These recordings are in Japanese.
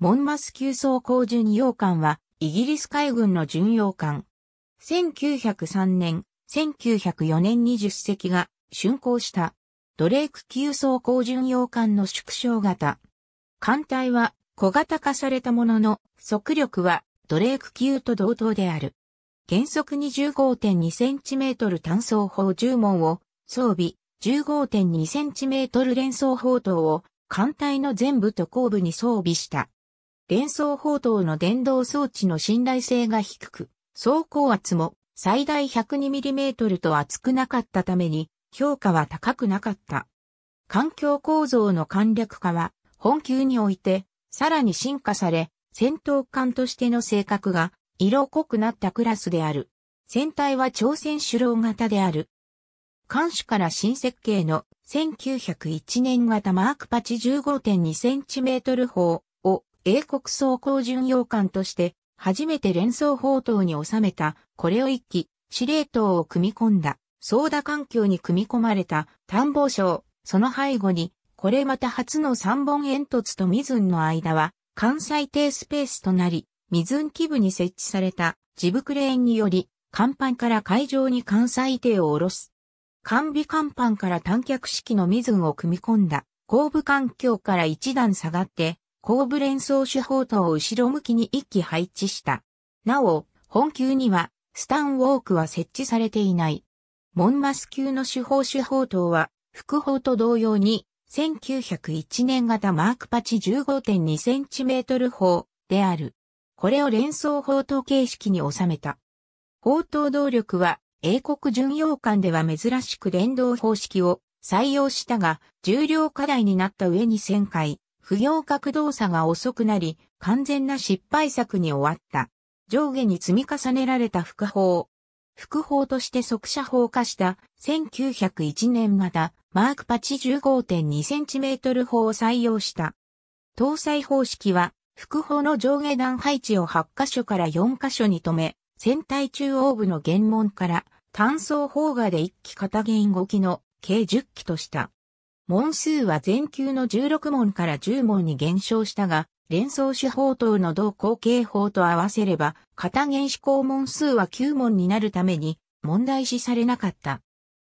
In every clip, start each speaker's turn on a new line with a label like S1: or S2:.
S1: モンマス級装甲巡洋艦は、イギリス海軍の巡洋艦。1903年、1904年に10隻が竣工した。ドレーク級装甲巡洋艦の縮小型。艦隊は小型化されたものの、速力はドレーク級と同等である。原則 25.2cm 単装砲10門を装備、15.2cm 連装砲塔を艦隊の全部と後部に装備した。連装砲塔の電動装置の信頼性が低く、走行圧も最大 102mm と厚くなかったために評価は高くなかった。環境構造の簡略化は本級においてさらに進化され、戦闘艦としての性格が色濃くなったクラスである。船体は朝鮮主郎型である。艦首から新設計の1901年型マークパチ 15.2cm 砲英国総工巡洋艦として初めて連想砲塔に収めた、これを一機、司令塔を組み込んだ、ソ田環境に組み込まれた探訪省、その背後に、これまた初の三本煙突とミズンの間は、関西艇スペースとなり、ミズン基部に設置されたジブクレーンにより、甲板から海上に関西艇を下ろす。完備甲板から短脚式のミズンを組み込んだ、後部環境から一段下がって、後部連装手法等を後ろ向きに一機配置した。なお、本級には、スタンウォークは設置されていない。モンマス級の手法手法等は、副砲と同様に、1901年型マークパチ 15.2cm 砲である。これを連装砲塔形式に収めた。砲塔動力は英国巡洋艦では珍しく連動方式を採用したが重量課題になった上に旋回、不要格動作が遅くなり、完全な失敗作に終わった。上下に積み重ねられた副法。副法として速射法化した1901年型マークパ85.2センチメートル砲を採用した。搭載方式は、副砲の上下段配置を8箇所から4箇所に止め、船体中央部の原門から単装砲画で1機片原5機の計10機とした。問数は全球の16問から10問に減少したが、連想手法等の同後形法と合わせれば、型原子項問数は9問になるために、問題視されなかった。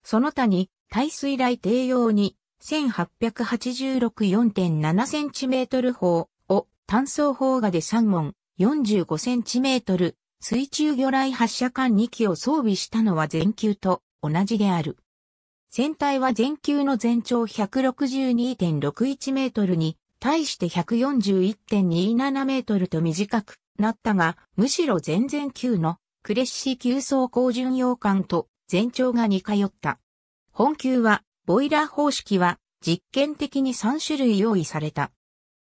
S1: その他に、耐水来低用に、1886.4.7cm 法を単素砲画で3問、45cm、水中魚雷発射管2機を装備したのは全球と同じである。船体は全球の全長162.61メートルに、対して141.27メートルと短くなったが、むしろ全然級のクレッシ級走行巡洋艦と全長が似通った。本級は、ボイラー方式は実験的に3種類用意された。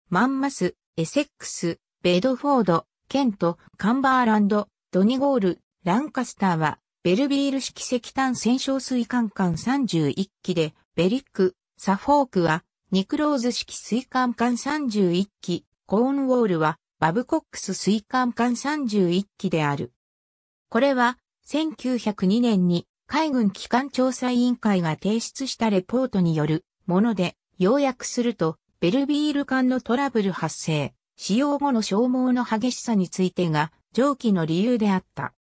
S1: マンマス、エセックス、ベドフォード、ケント、カンバーランド、ドニゴール、ランカスターはベルビール式石炭戦勝水管管31機で、ベリック、サフォークは、ニクローズ式水管管31機、コーンウォールは、バブコックス水管管31機である。これは、1902年に海軍機関調査委員会が提出したレポートによるもので、要約すると、ベルビール艦のトラブル発生、使用後の消耗の激しさについてが、上記の理由であった。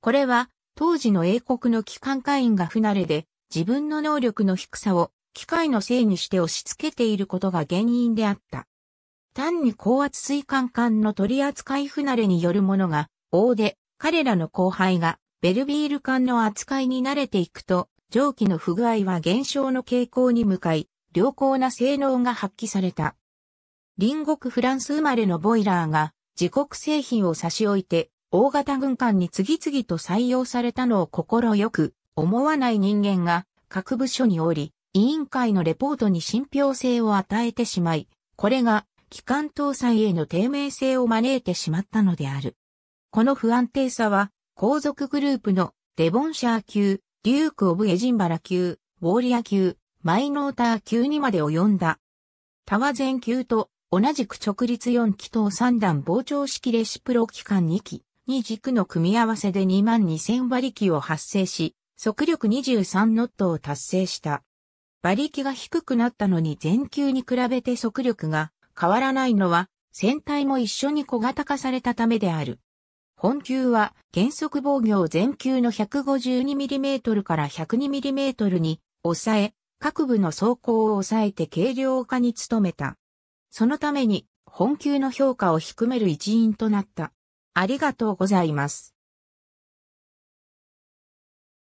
S1: これは、当時の英国の機関会員が不慣れで、自分の能力の低さを機械のせいにして押し付けていることが原因であった。単に高圧水管管の取り扱い不慣れによるものが、大で、彼らの後輩が、ベルビール管の扱いに慣れていくと、蒸気の不具合は減少の傾向に向かい、良好な性能が発揮された。隣国フランス生まれのボイラーが、自国製品を差し置いて、大型軍艦に次々と採用されたのを心よく思わない人間が各部署におり、委員会のレポートに信憑性を与えてしまい、これが機関搭載への低迷性を招いてしまったのである。この不安定さは、皇族グループのデボンシャー級、デューク・オブ・エジンバラ級、ウォーリア級、マイノーター級にまで及んだ。タワゼン級と同じく直立4機等3段膨張式レシプロ機関2機、2軸の組み合わせで22000万馬力を発生し、速力23ノットを達成した。馬力が低くなったのに前級に比べて速力が変わらないのは、船体も一緒に小型化されたためである。本級は減速防御を全級の 152mm から 102mm に抑え、各部の走行を抑えて軽量化に努めた。そのために本級の評価を低める一因となった。ありがとうございます。